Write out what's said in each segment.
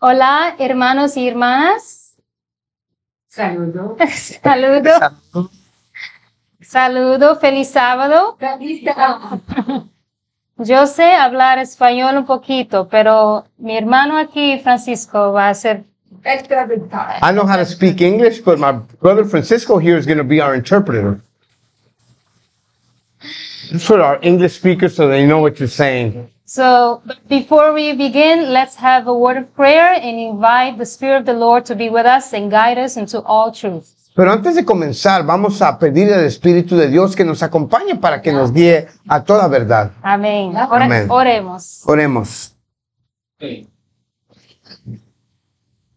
Hola, hermanos y hermanas. Saludo. Saludo. Saludo. Feliz sábado. Feliz sábado. Yo sé hablar español un poquito, pero mi hermano aquí, Francisco, va a ser I know how to speak English, but my brother Francisco here is going to be our interpreter. for our English speakers so they know what you're saying. So before we begin, let's have a word of prayer and invite the Spirit of the Lord to be with us and guide us into all truth. Pero antes de comenzar, vamos a pedir al Espíritu de Dios que nos acompañe para que nos guíe a toda verdad. Amén. Amén. Oremos. Oremos.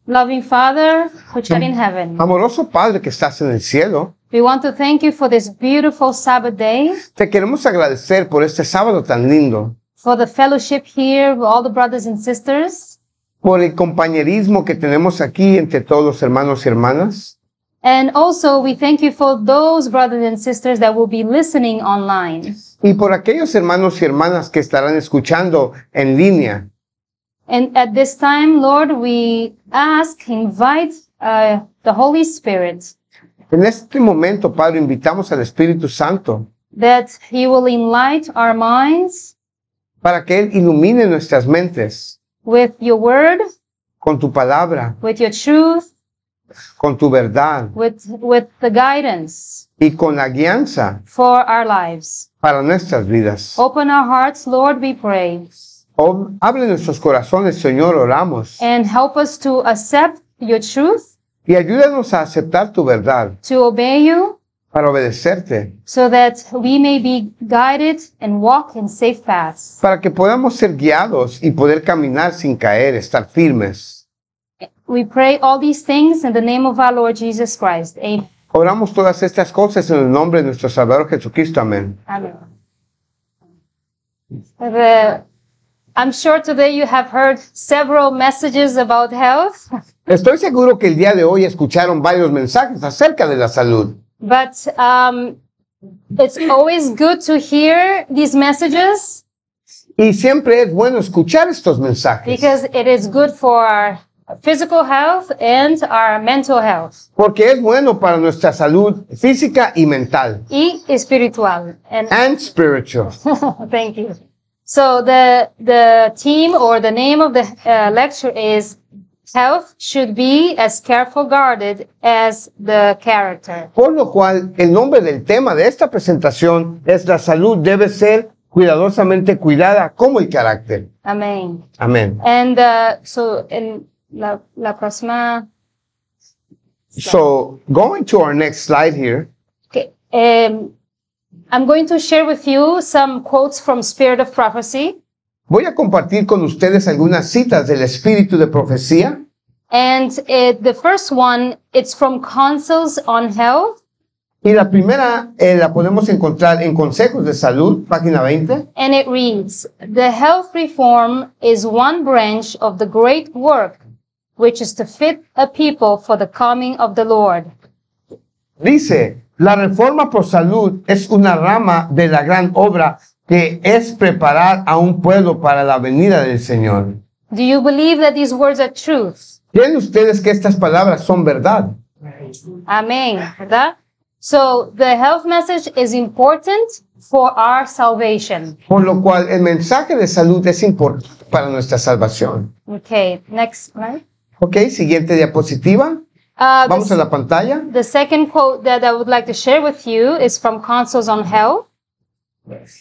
Loving Father, which are in heaven. Amoroso Padre que estás en el cielo. We want to thank you for this beautiful Sabbath day. Te queremos agradecer por este sábado tan lindo. For the fellowship here with all the brothers and sisters. Por el compañerismo que tenemos aquí entre todos los hermanos y hermanas. And also we thank you for those brothers and sisters that will be listening online. Y por aquellos hermanos y hermanas que estarán escuchando en línea. And at this time, Lord, we ask, invite uh, the Holy Spirit. En este momento, Padre, invitamos al Espíritu Santo that he will enlighten our minds para que él ilumine nuestras mentes with your word, con tu palabra, with your truth, con tu verdad, with, with the guidance y con la guianza for our lives. para nuestras vidas. Open our hearts, Lord, we pray. O, hable nuestros corazones, Señor, oramos. And help us to accept your truth y ayúdanos a aceptar tu verdad. Para obedecerte. Para que podamos ser guiados y poder caminar sin caer, estar firmes. We pray all these things in the name of our Lord Jesus Christ. Oramos todas estas cosas en el nombre de nuestro Salvador Jesucristo. Amén. I'm sure today you have heard several messages about health. Estoy seguro que el día de hoy escucharon varios mensajes acerca de la salud. But um, it's always good to hear these messages. Y siempre es bueno escuchar estos mensajes. Because it is good for our physical health and our mental health. Porque es bueno para nuestra salud física y mental. Y espiritual. And, and spiritual. Thank you. So the the theme or the name of the uh, lecture is Health should be as careful guarded as the character. Por lo cual, el nombre del tema de esta presentación es la salud debe ser cuidadosamente cuidada como el carácter. Amén. Amén. And uh, so in la, la próxima. Slide. So going to our next slide here. Okay. Um, I'm going to share with you some quotes from Spirit of Prophecy. Voy a compartir con ustedes algunas citas del Espíritu de Profecía. And it, the first one, it's from Counsels on Health. Y la primera eh, la podemos encontrar en Consejos de Salud, página 20. And it reads, The health reform is one branch of the great work, which is to fit a people for the coming of the Lord. Dice, La reforma por salud es una rama de la gran obra que es preparar a un pueblo para la venida del Señor. Do ¿Creen ustedes que estas palabras son verdad? Amén, ¿verdad? So the health message is important for our salvation. Por lo cual el mensaje de salud es importante para nuestra salvación. Okay, next slide. Okay, siguiente diapositiva. Uh, Vamos a la pantalla. The second quote that I would like to share with you is from on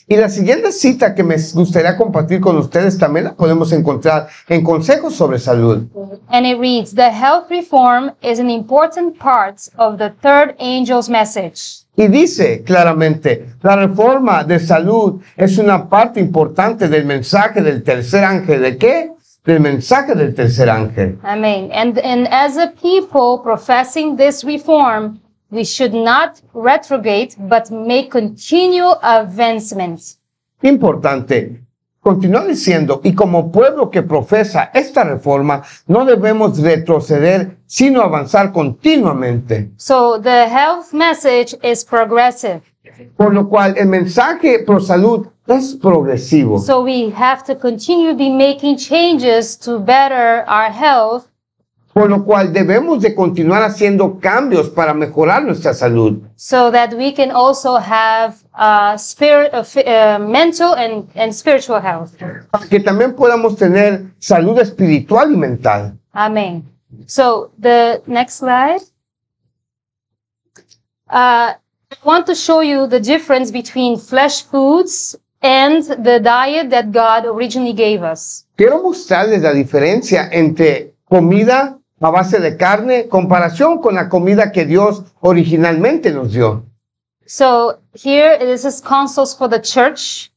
Y la siguiente cita que me gustaría compartir con ustedes también la podemos encontrar en Consejos sobre Salud. reads, the health reform is an important part of the third angel's message. Y dice claramente, la reforma de salud es una parte importante del mensaje del tercer ángel de qué? el mensaje del tercer ángel. Amén. And, and as a people professing this reform, we should not retrograde, but make continual advancements. Importante. Continúa diciendo, y como pueblo que profesa esta reforma, no debemos retroceder, sino avanzar continuamente. So the health message is progressive. Por lo cual el mensaje pro salud es progresivo. So we have to continue be making changes to better our health. Por lo cual debemos de continuar haciendo cambios para mejorar nuestra salud. So that we can also have uh, spirit, uh, uh, mental and, and spiritual health. que también podamos tener salud espiritual y mental. Amén. So the next slide. Uh, I want to show you the difference between flesh foods and the diet that God originally gave us. Quiero mostrarles la diferencia entre comida a base de carne comparación con la comida que Dios originalmente nos dio. So here this is counsels for the church.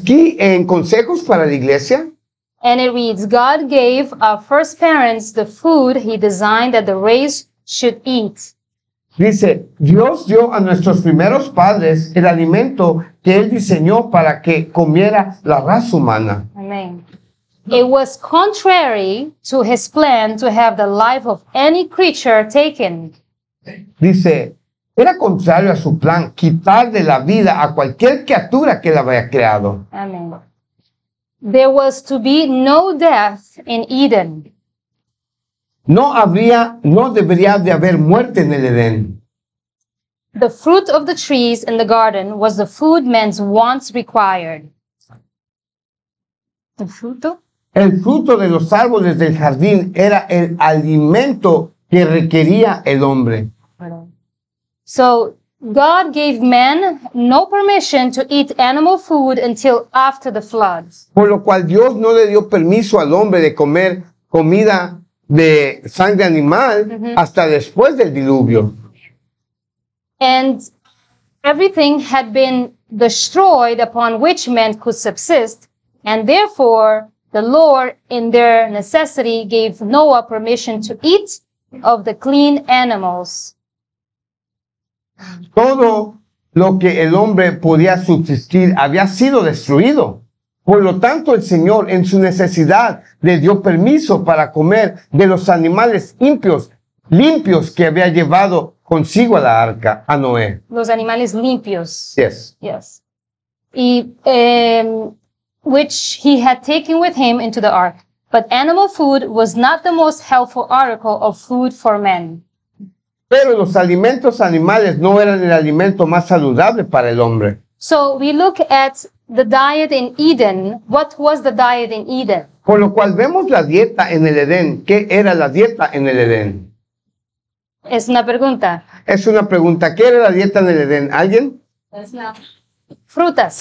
Aquí en consejos para la iglesia. And it reads, God gave our first parents the food he designed that the race should eat. Dice, Dios dio a nuestros primeros padres el alimento que Él diseñó para que comiera la raza humana. Amén. It was contrary to his plan to have the life of any creature taken. Dice, era contrario a su plan quitar de la vida a cualquier criatura que él había creado. Amén. There was to be no death in Eden. No habría, no debería de haber muerte en el Edén. The fruit of the trees in the garden was the food man's wants required. ¿El fruto? El fruto de los árboles del jardín era el alimento que requería el hombre. So God gave man no permission to eat animal food until after the floods. Por lo cual Dios no le dio permiso al hombre de comer comida de sangre animal hasta después del diluvio. And everything had been destroyed upon which men could subsist, and therefore the Lord, in their necessity, gave Noah permission to eat of the clean animals. Todo lo que el hombre podía subsistir había sido destruido. Por lo tanto, el Señor en su necesidad le dio permiso para comer de los animales limpios que había llevado consigo a la arca, a Noé. Los animales limpios. Yes. Yes. Em, which he had taken with him into the ark. But animal food was not the most helpful article of food for men. Pero los alimentos animales no eran el alimento más saludable para el hombre. Por lo cual vemos la dieta en el Edén. ¿Qué era la dieta en el Edén? Es una pregunta. Es una pregunta. ¿Qué era la dieta en el Edén? ¿Alguien? Frutas.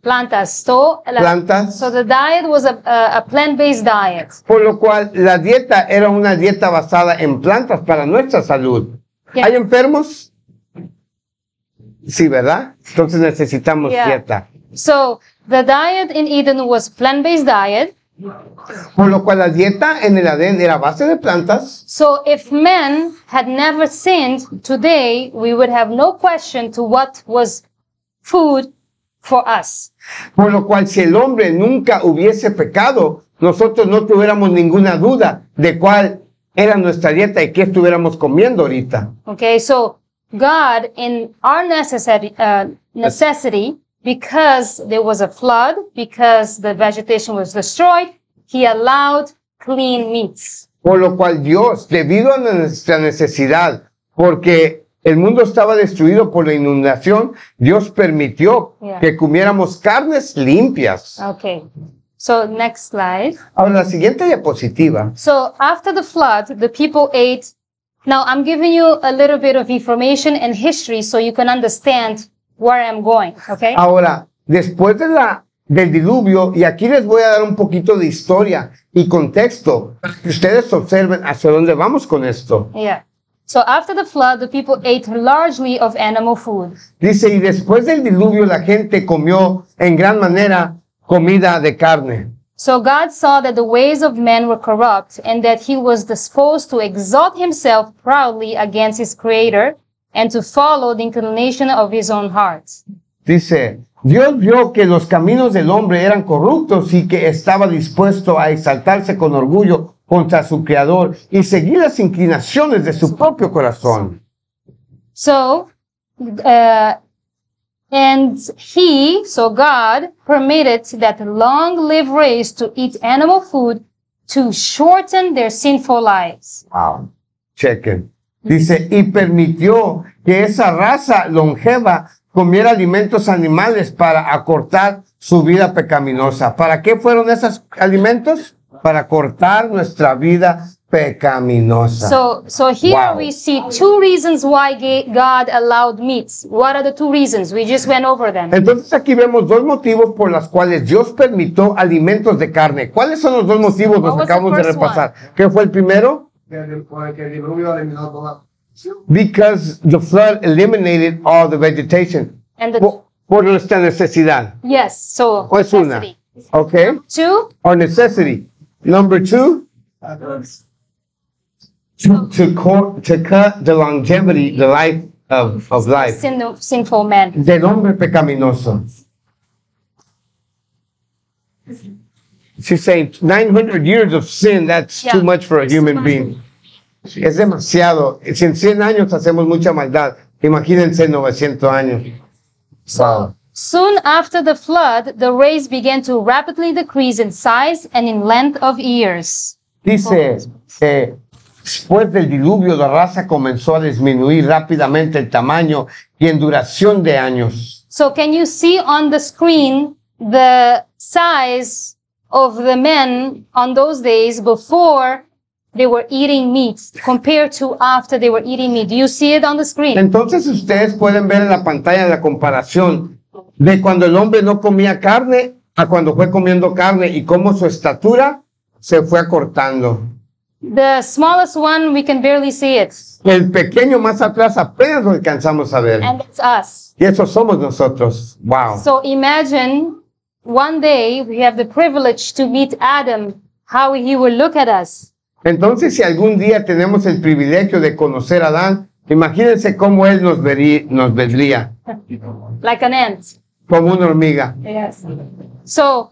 Plantas. So, plantas. the diet was a, plant-based diet. Por lo cual la dieta era una dieta basada en plantas para nuestra salud. ¿Hay enfermos? Sí, ¿verdad? Entonces necesitamos dieta. So, the diet in Eden was plant-based diet. Por lo cual la dieta en el Edén era base de plantas. So if men had never sinned, today we would have no question to what was food for us. Por lo cual si el hombre nunca hubiese pecado, nosotros no tuviéramos ninguna duda de cuál era nuestra dieta y qué estuviéramos comiendo ahorita. Okay, so God in our necessity, uh, necessity because there was a flood, because the vegetation was destroyed, he allowed clean meats. Por lo cual Dios, debido a nuestra necesidad, porque el mundo estaba destruido por la inundación, Dios permitió yeah. que comiéramos carnes limpias. Okay. So next slide. Ahora la siguiente diapositiva. So after the flood, the people ate now I'm giving you a little bit of information and history so you can understand where I'm going, okay? Ahora, después de la del diluvio, y aquí les voy a dar un poquito de historia y contexto para que ustedes observen hacia dónde vamos con esto. Yeah. So after the flood, the people ate largely of animal food. Dice, y después del diluvio la gente comió en gran manera comida de carne. So God saw that the ways of men were corrupt and that he was disposed to exalt himself proudly against his creator and to follow the inclination of his own heart. Dice, Dios vio que los caminos del hombre eran corruptos y que estaba dispuesto a exaltarse con orgullo contra su creador y seguir las inclinaciones de su propio corazón. So, uh, and he, so God, permitted that long-lived race to eat animal food to shorten their sinful lives. Wow. it. Dice, mm-hmm. y permitió que esa raza longeva comiera alimentos animales para acortar su vida pecaminosa. ¿Para qué fueron esos alimentos? Para cortar nuestra vida pecaminosa. So, so here wow. we see two reasons why God allowed meats. What are the two reasons? We just went over them. Entonces aquí vemos dos motivos por los cuales Dios permitió alimentos de carne. ¿Cuáles son los dos motivos? Los acabamos de repasar. One? ¿Qué fue el primero? Because the flood eliminated all the vegetation. And the por, por nuestra necesidad. Yes, so es necessity. una. Okay. Two. Or necessity. Number two. Adults to oh. to, co- to cut the longevity, the life of, of life. Sin, sinful man. Del hombre pecaminoso. She's saying 900 years of sin, that's yeah. too much for a human being. Es demasiado. Si en 100 años hacemos mucha maldad, imagínense 900 años. Wow. Soon after the flood, the race began to rapidly decrease in size and in length of years. Dice, eh, Después del diluvio, la raza comenzó a disminuir rápidamente el tamaño y en duración de años. So can you see on the screen the size of the men on those days before they were eating meat compared to after they were eating meat? Do you see it on the screen? Entonces ustedes pueden ver en la pantalla la comparación de cuando el hombre no comía carne a cuando fue comiendo carne y cómo su estatura se fue acortando. The smallest one, we can barely see it. El pequeño más atrás apenas lo alcanzamos a ver. And it's us. Y eso somos nosotros. Wow. So imagine one day we have the privilege to meet Adam, how he will look at us. Entonces, si algún día tenemos el privilegio de conocer a Adán, imagínense cómo él nos, vería, nos vendría. Like an ant. Como una hormiga. Yes. So,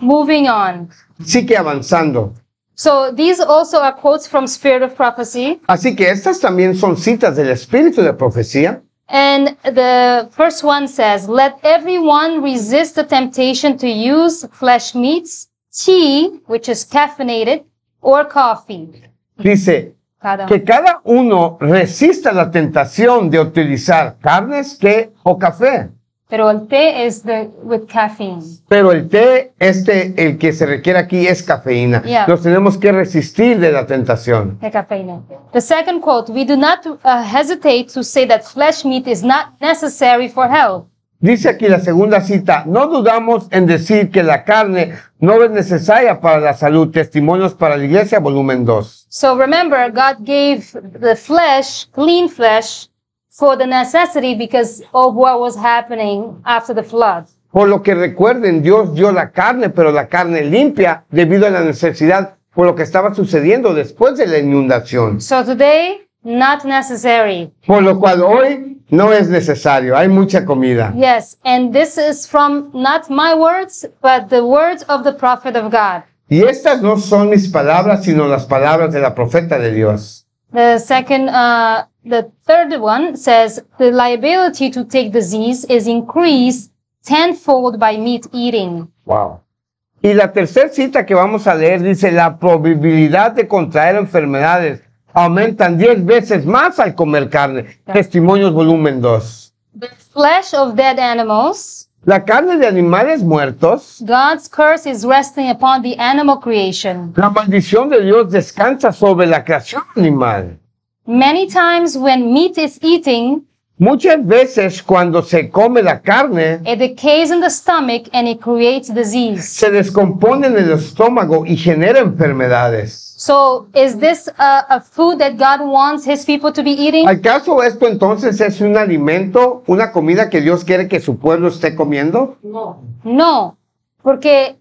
moving on. Sí que avanzando. So these also are quotes from Spirit of Prophecy. Así que estas también son citas del Espíritu de Profecía. And the first one says, let everyone resist the temptation to use flesh meats, tea, which is caffeinated, or coffee. Dice, cada que cada uno resista la tentación de utilizar carnes, té o café. Pero el té es de, with caffeine. Pero el té, este, el que se requiere aquí es cafeína. Yeah. Nos tenemos que resistir de la tentación. De cafeína. The second quote, we do not uh, hesitate to say that flesh meat is not necessary for health. Dice aquí la segunda cita, no dudamos en decir que la carne no es necesaria para la salud. Testimonios para la Iglesia, volumen 2. So remember, God gave the flesh, clean flesh, for the because of what was happening after the flood. Por lo que recuerden, Dios dio la carne, pero la carne limpia debido a la necesidad por lo que estaba sucediendo después de la inundación. So today, not necessary. Por lo cual hoy no es necesario, hay mucha comida. Yes, and this is from not my words, but the words of the prophet of God. Y estas no son mis palabras, sino las palabras de la profeta de Dios. The second uh, the third one says the liability to take disease is increased tenfold by meat eating. Wow. Y la tercera cita que vamos a leer dice la probabilidad de contraer enfermedades aumentan 10 veces más al comer carne. Testimonios volumen 2. The flesh of dead animals. La carne de animales muertos. God's curse is resting upon the animal creation. La maldición de Dios descansa sobre la creación animal. Many times when meat is eating, Muchas veces cuando se come la carne, decays in the stomach and it creates disease. se descompone en el estómago y genera enfermedades. So, is this a, food that God wants His people to be eating? ¿Acaso esto entonces es un alimento, una comida que Dios quiere que su pueblo esté comiendo? No, no, porque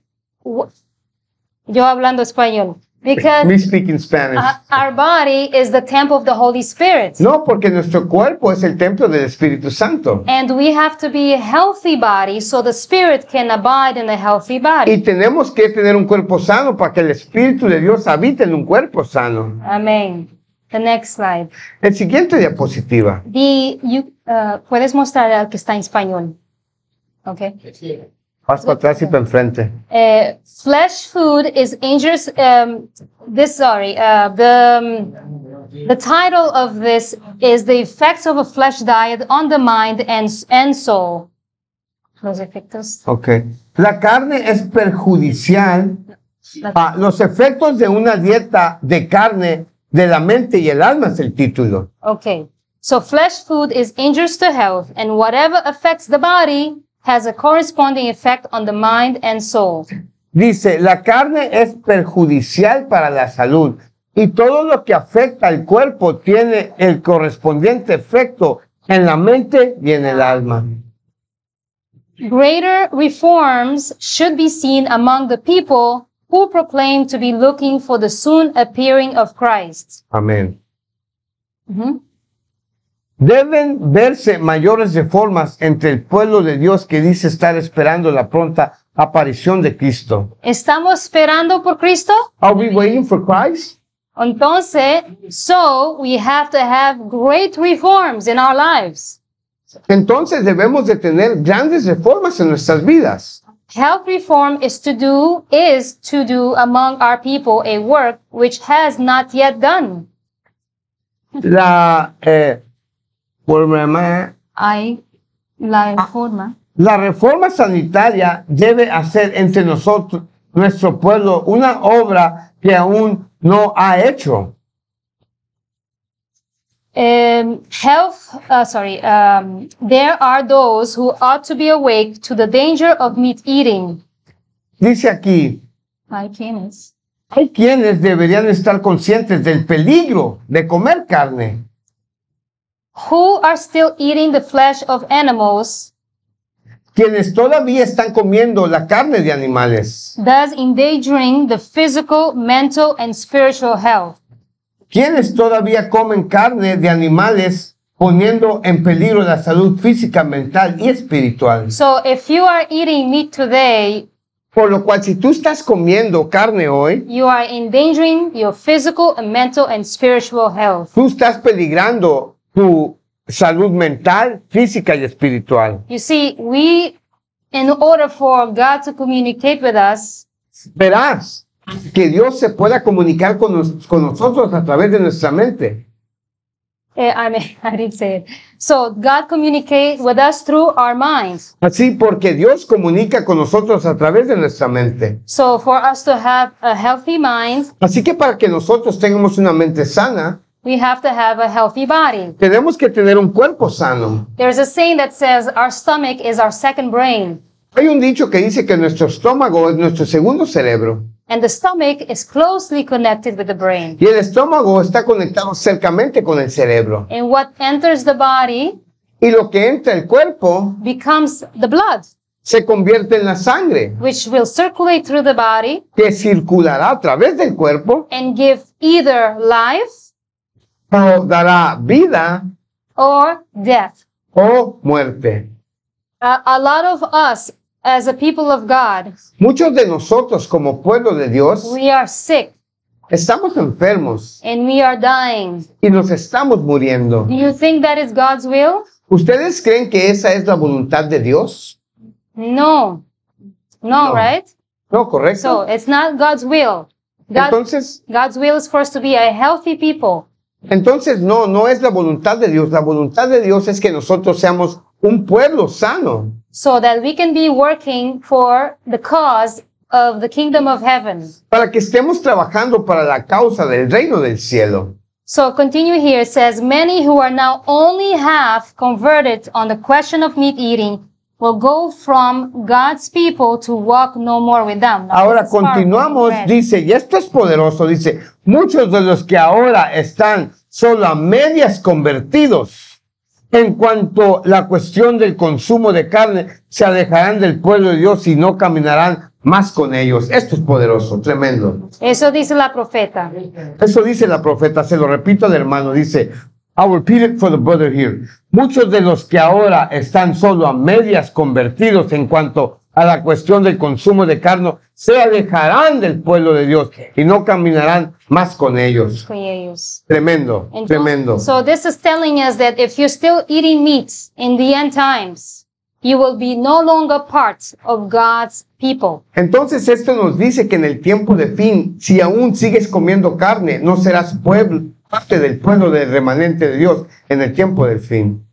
yo hablando español. Because we speak in Spanish. Our body is the temple of the Holy Spirit. No, porque nuestro cuerpo es el templo del Espíritu Santo. And we have to be a healthy body so the spirit can abide in a healthy body. Y tenemos que tener un cuerpo sano para que el Espíritu de Dios habite en un cuerpo sano. Amén. The next slide. El siguiente diapositiva. The, you, uh, puedes mostrar al que está en español. Okay. Uh, flesh food is injurious. Um, this, sorry, uh, the, um, the title of this is The Effects of a Flesh Diet on the Mind and, and Soul. Los efectos. Ok. La carne es perjudicial. Ah, los efectos de una dieta de carne de la mente y el alma es el título. Ok. So flesh food is injurious to health and whatever affects the body has a corresponding effect on the mind and soul. Dice, la carne es perjudicial para la salud y todo lo que afecta al cuerpo tiene el correspondiente efecto en la mente y en el alma. Greater reforms should be seen among the people who proclaim to be looking for the soon appearing of Christ. Amén. Mm -hmm. Deben verse mayores reformas entre el pueblo de Dios que dice estar esperando la pronta aparición de Cristo. ¿Estamos esperando por Cristo? Are we waiting for Christ? Entonces, so we have to have great reforms in our lives. Entonces debemos de tener grandes reformas en nuestras vidas. Health reform is to do is to do among our people a work which has not yet done. La eh, hay la ah. reforma. La reforma sanitaria debe hacer entre nosotros, nuestro pueblo, una obra que aún no ha hecho. Em, health, ah, sorry, um, there are those who ought to be awake to the danger of meat eating. Dice aquí. Hay quienes. Hay quienes deberían estar conscientes del peligro de comer carne. who are still eating the flesh of animals, quienes todavía están comiendo la carne de animales, thus endangering the physical, mental, and spiritual health. quienes todavía comen carne de animales, poniendo en peligro la salud física, mental y espiritual. So if you are eating meat today, Por lo cual, si tú estás comiendo carne hoy, you are endangering your physical, mental, and spiritual health. tú estás peligrando tu salud mental, física y espiritual. You see, we, in order for God to communicate with us, verás que Dios se pueda comunicar con, con nosotros a través de nuestra mente. Eh, I, say So God communicates with us through our minds. Así porque Dios comunica con nosotros a través de nuestra mente. So for us to have a healthy Así que para que nosotros tengamos una mente sana. We have to have a healthy body. Tenemos que tener un cuerpo sano. There's a saying that says our stomach is our second brain. Hay un dicho que dice que nuestro estómago es nuestro segundo cerebro. And the stomach is closely connected with the brain. Y el estómago está conectado cercamente con el cerebro. And what enters the body y lo que entra el cuerpo becomes the blood se convierte en la sangre which will circulate through the body que circulará a través del cuerpo and give either life nos dará vida or death. o muerte. A, a lot of us as a people of God, Muchos de nosotros como pueblo de Dios we are sick estamos enfermos and we are dying. y nos estamos muriendo. Do you think that is God's will? ¿Ustedes creen que esa es la voluntad de Dios? No. No, No. right? No, correcto. So it's not God's will. God, Entonces, God's will is for us to be a healthy people Entonces, no, no es la voluntad de Dios. La voluntad de Dios es que nosotros seamos un pueblo sano. So that we can be working for the cause of the kingdom of heaven. Para que estemos trabajando para la causa del reino del cielo. So continue here says many who are now only half converted on the question of meat eating go from people to walk no more ahora continuamos, dice, y esto es poderoso, dice, muchos de los que ahora están solo a medias convertidos. En cuanto a la cuestión del consumo de carne, se alejarán del pueblo de Dios y no caminarán más con ellos. Esto es poderoso, tremendo. Eso dice la profeta. Eso dice la profeta, se lo repito al hermano, dice, I'll repeat it for the brother here. Muchos de los que ahora están solo a medias convertidos en cuanto a la cuestión del consumo de carne, se alejarán del pueblo de Dios y no caminarán más con ellos. Tremendo, tremendo. So this is telling us that if you're still eating in the end times, you will be no longer part of God's people. Entonces esto nos dice que en el tiempo de fin, si aún sigues comiendo carne, no serás pueblo parte del pueblo del remanente de Dios en el tiempo del fin.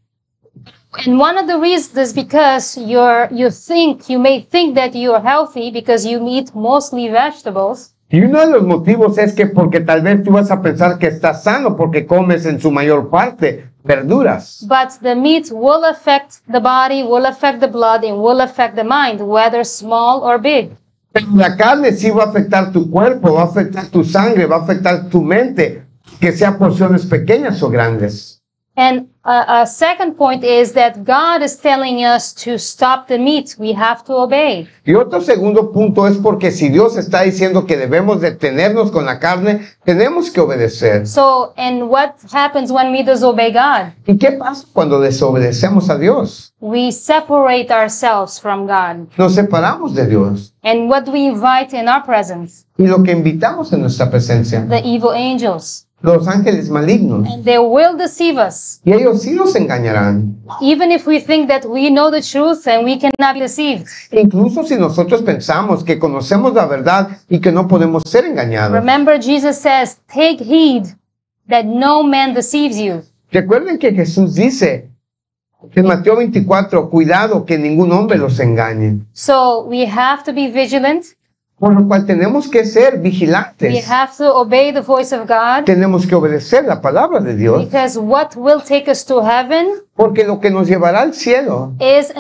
And one of the reasons is because you're, you think, you may think that you are healthy because you eat mostly vegetables. Y uno de los motivos es que porque tal vez tú vas a pensar que estás sano porque comes en su mayor parte verduras. But the meat will affect the body, will affect the blood, and will affect the mind, whether small or big. Pero la carne sí va a afectar tu cuerpo, va a afectar tu sangre, va a afectar tu mente, que sean porciones pequeñas o grandes. Y otro segundo punto es porque si Dios está diciendo que debemos detenernos con la carne, tenemos que obedecer. So, what happens when we disobey God? ¿Y qué pasa cuando desobedecemos a Dios? We separate ourselves from God. Nos separamos de Dios. And what we invite in our presence? Y lo que invitamos en nuestra presencia. The evil angels los ángeles malignos. And they will deceive us. Y ellos sí nos engañarán. Even if we think that we know the truth and we cannot be deceived. Incluso si nosotros pensamos que conocemos la verdad y que no podemos ser engañados. Remember Jesus says, take heed that no man deceives you. Recuerden que Jesús dice en Mateo 24, cuidado que ningún hombre los engañe. So we have to be vigilant. Por lo cual tenemos que ser vigilantes. Tenemos que obedecer la palabra de Dios. Porque lo que nos llevará al cielo es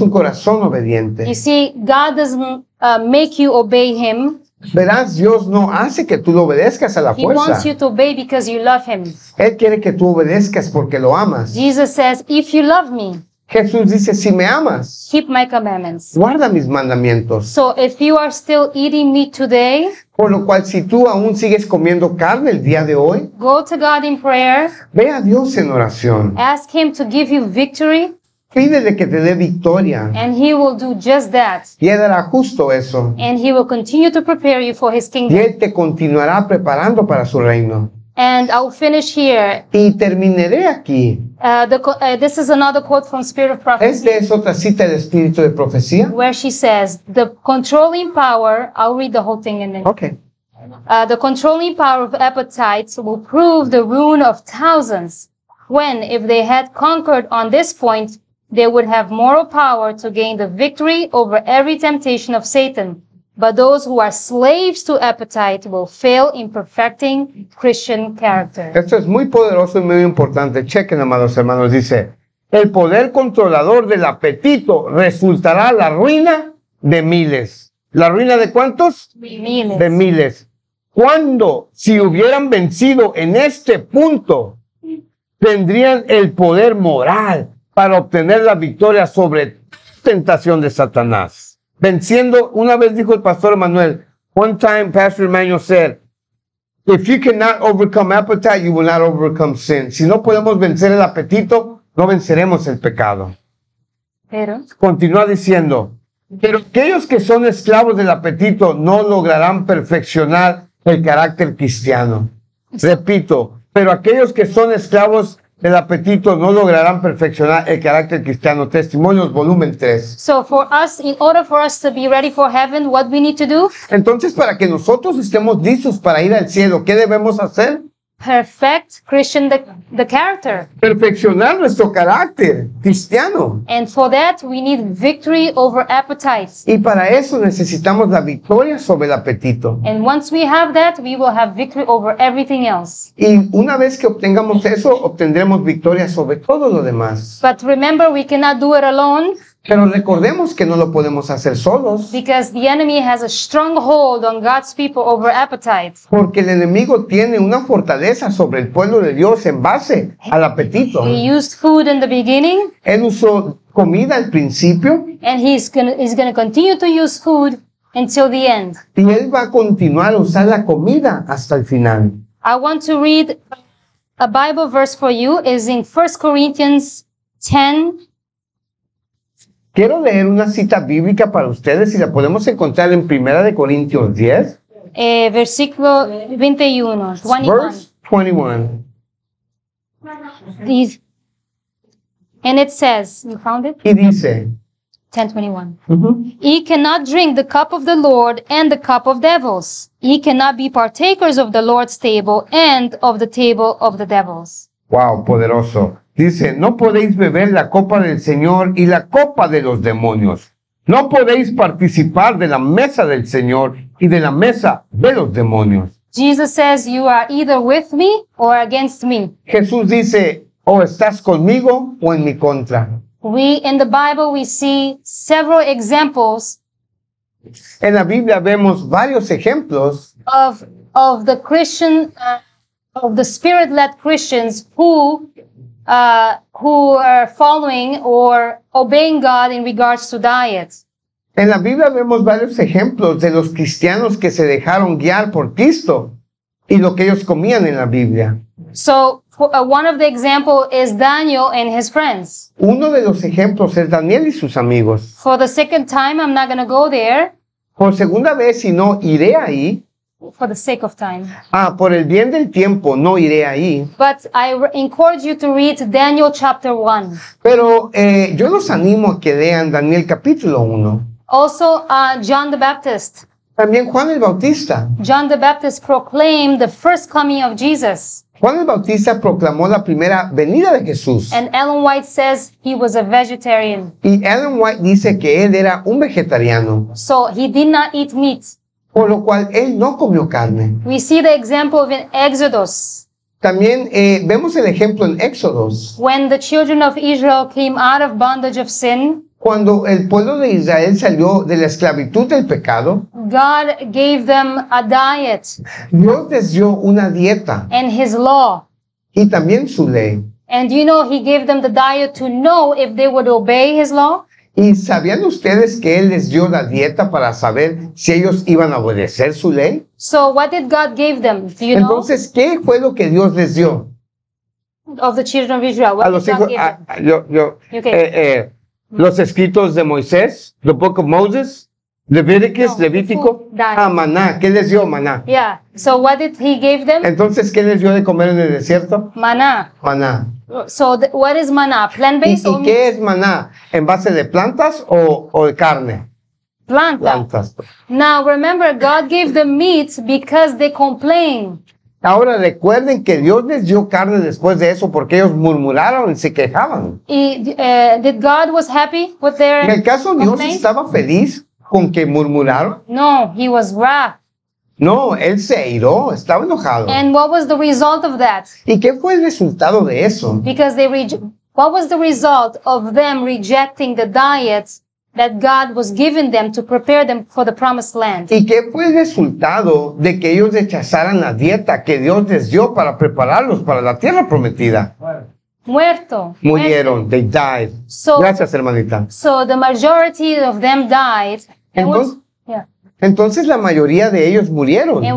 un corazón obediente. Uh, Verás, Dios no hace que tú lo obedezcas a la fuerza. Él quiere que tú obedezcas porque lo amas. Jesus says, if you love me, Jesús dice, si me amas, guarda mis mandamientos. por lo cual si tú aún sigues comiendo carne el día de hoy, Ve a Dios en oración. Ask him to give you victory. Pídele que te dé victoria. Y él hará justo eso. Y él te continuará preparando para su reino. And I'll finish here. Y terminaré aquí. Uh, the, uh, this is another quote from Spirit of Prophecy. Esta es otra cita del Espíritu de Profecía. Where she says, the controlling power, I'll read the whole thing in English. Okay. Uh, the controlling power of appetites will prove the ruin of thousands when, if they had conquered on this point, they would have moral power to gain the victory over every temptation of Satan but those who are slaves to appetite will fail in perfecting Christian character. Esto es muy poderoso y muy importante. Chequen, amados hermanos, dice, el poder controlador del apetito resultará la ruina de miles. ¿La ruina de cuántos? De miles. De miles. Cuando, si hubieran vencido en este punto, tendrían el poder moral para obtener la victoria sobre tentación de Satanás. Venciendo, una vez dijo el pastor Manuel, one time Pastor Emmanuel said, if you cannot overcome appetite, you will not overcome sin. Si no podemos vencer el apetito, no venceremos el pecado. Pero. Continúa diciendo, pero aquellos que son esclavos del apetito no lograrán perfeccionar el carácter cristiano. Repito, pero aquellos que son esclavos el apetito no lograrán perfeccionar el carácter cristiano. Testimonios, volumen 3. So for us, in order for us to be ready for heaven, what we need to do? Entonces, para que nosotros estemos listos para ir al cielo, ¿qué debemos hacer? perfect Christian the, the character. Perfeccionar nuestro carácter cristiano. And for that we need victory over appetites. Y para eso necesitamos la victoria sobre el apetito. And once we have that, we will have victory over everything else. Y una vez que obtengamos eso, obtendremos victoria sobre todo lo demás. But remember, we cannot do it alone. Pero recordemos que no lo podemos hacer solos. Because the enemy has a strong hold on God's people over appetite. Porque el enemigo tiene una fortaleza sobre el pueblo de Dios en base al apetito. He used food in the beginning. Él usó comida al principio. And he's gonna, he's gonna continue to use food until the end. Y él va a continuar a usar la comida hasta el final. I want to read a Bible verse for you is in 1 Corinthians 10 Quiero leer una cita bíblica para ustedes ¿Si la podemos encontrar en Primera de Corintios 10. Eh, versículo 21. Verse 21. These. And it says, you found it? Y dice, 1021. ujú, He cannot drink the cup of the Lord and the cup of devils. He cannot be partakers of the Lord's table and of the table of the devils. wow, poderoso. Dice, no podéis beber la copa del Señor y la copa de los demonios. No podéis participar de la mesa del Señor y de la mesa de los demonios. Jesús dice, o estás conmigo o en mi contra. En la Biblia vemos varios ejemplos of of the uh, of the spirit-led Christians who uh, who are following or obeying God in regards to diets. En la Biblia vemos varios ejemplos de los cristianos que se dejaron guiar por Cristo y lo que ellos comían en la Biblia. So uh, one of the example is Daniel and his friends. Uno de los ejemplos es Daniel y sus amigos. For the second time, I'm not going to go there. Por segunda vez, si no iré ahí. for the sake of time. Ah, por el bien del tiempo no iré ahí. But I encourage you to read Daniel chapter 1. Pero eh, yo los animo a que lean Daniel capítulo 1. Also uh, John the Baptist. También Juan el Bautista. John the Baptist proclaimed the first coming of Jesus. Juan el Bautista proclamó la primera venida de Jesús. And Ellen White says he was a vegetarian. Y Ellen White dice que él era un vegetariano. So he did not eat meat por lo cual él no comió carne. We see the example in Exodus. También eh, vemos el ejemplo en Éxodos. When the children of Israel came out of bondage of sin, cuando el pueblo de Israel salió de la esclavitud del pecado, God gave them a diet. Dios les dio una dieta. And his law. Y también su ley. And you know he gave them the diet to know if they would obey his law ¿Y sabían ustedes que Él les dio la dieta para saber si ellos iban a obedecer su ley? Entonces, ¿qué fue lo que Dios les dio? a los hijos, eh, eh, los escritos de Moisés, the book of Moses. Leviticus, no, Levítico, ah, maná. ¿Qué les dio maná? Yeah. So what did he give them? Entonces, ¿qué les dio de comer en el desierto? Maná. Maná. So what is maná? Plant based. ¿Y, y qué es maná? ¿En base de plantas o, o de carne? Planta. Plantas. Pues. Now remember, God gave them meat because they complained. Ahora recuerden que Dios les dio carne después de eso porque ellos murmuraron y se quejaban. Y, uh, did God was happy with their en el caso Dios estaba feliz con que murmuraron? No, he was wrath. No, él se iró, estaba enojado. And what was the result of that? ¿Y qué fue el resultado de eso? Because they what was the result of them rejecting the diets that God was giving them to prepare them for the promised land. ¿Y qué fue el resultado de que ellos rechazaran la dieta que Dios les dio para prepararlos para la tierra prometida? Muerto. Murieron. They died. So, Gracias, hermanita. So the majority of them died. Entonces, la mayoría de ellos murieron. Y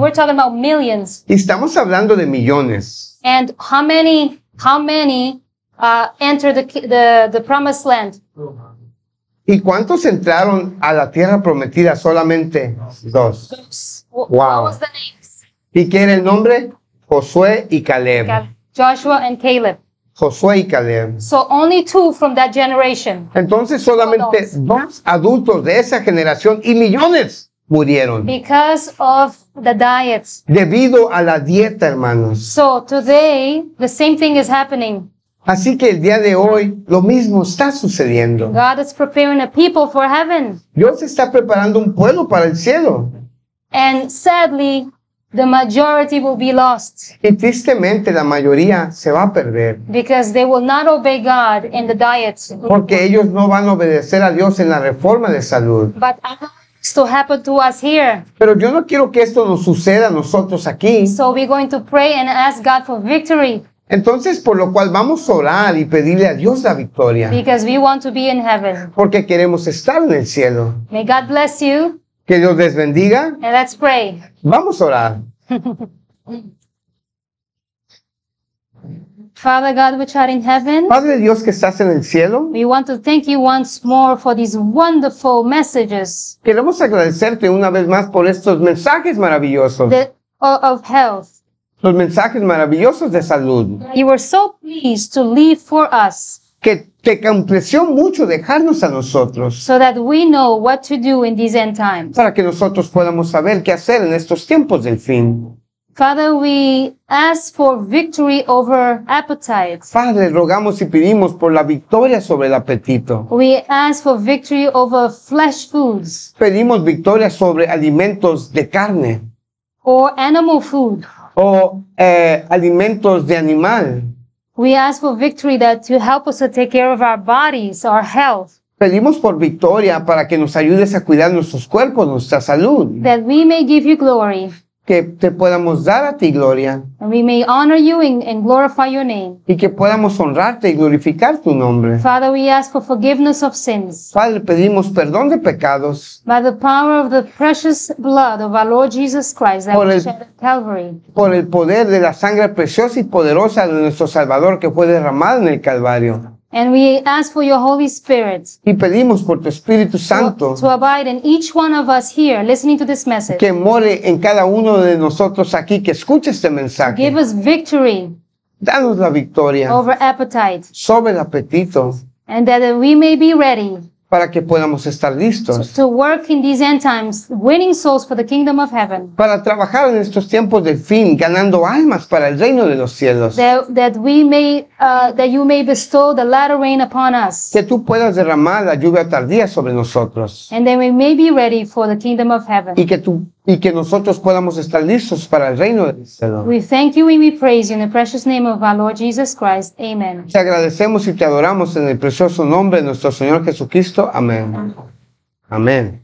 estamos hablando de millones. ¿Y cuántos entraron a la tierra prometida? Solamente dos. ¿Y quién era el nombre? Josué y Caleb. Joshua and Caleb. Josué y Caleb. So only from that generation. Entonces solamente dos adultos de esa generación y millones murieron. Because of the diets. Debido a la dieta, hermanos. So today the same thing is happening. Así que el día de hoy lo mismo está sucediendo. God is preparing a people for heaven. Dios está preparando un pueblo para el cielo. And sadly, majority Y tristemente la mayoría se va a perder. Porque ellos no van a obedecer a Dios en la reforma de salud. Pero yo no quiero que esto nos suceda a nosotros aquí. Entonces, por lo cual vamos a orar y pedirle a Dios la victoria. Porque queremos estar en el cielo. May God bless you. Que Dios les bendiga. let's pray. Vamos a orar. Father God, which are in heaven, Padre Dios que estás en el cielo, we want to thank you once more for these wonderful messages queremos agradecerte una vez más por estos mensajes maravillosos, the, of health. los mensajes maravillosos de salud. You were so pleased to leave for us. Que te compreció mucho dejarnos a nosotros. So that we know what to do in these end times. Para que nosotros podamos saber qué hacer en estos tiempos del fin. Father, we ask for victory over appetite. Padre, rogamos y pedimos por la victoria sobre el apetito. We ask for victory over flesh foods. Pedimos victoria sobre alimentos de carne. Or animal food. O eh, alimentos de animal. We ask for victory that you help us to take care of our bodies, our health. Pedimos por victoria para que nos ayudes a cuidar nuestros cuerpos, nuestra salud. That we may give you glory. que te podamos dar a ti gloria. Y que podamos honrarte y glorificar tu nombre. Padre, pedimos perdón de pecados. por el, Por el poder de la sangre preciosa y poderosa de nuestro Salvador que fue derramada en el Calvario. And we ask for your Holy Spirit. Y pedimos por tu Espíritu Santo. To, to abide in each one of us here listening to this message. Que more en cada uno de nosotros aquí que escuche este mensaje. Give us victory. Danos la victoria. Over appetite. Sobre el apetito. And that we may be ready. para que podamos estar listos. So, to work in these end times, winning souls for the kingdom of heaven. Para trabajar en estos tiempos del fin, ganando almas para el reino de los cielos. That, that we may, uh, that you may bestow the latter rain upon us. Que tú puedas derramar la lluvia tardía sobre nosotros. And then we may be ready for the kingdom of heaven. Y que tú y que nosotros podamos estar listos para el reino del cielo. We thank you and we praise in the precious name of our Lord Jesus Christ. Amen. Te agradecemos y te adoramos en el precioso nombre de nuestro Señor Jesucristo. Amén. Amén.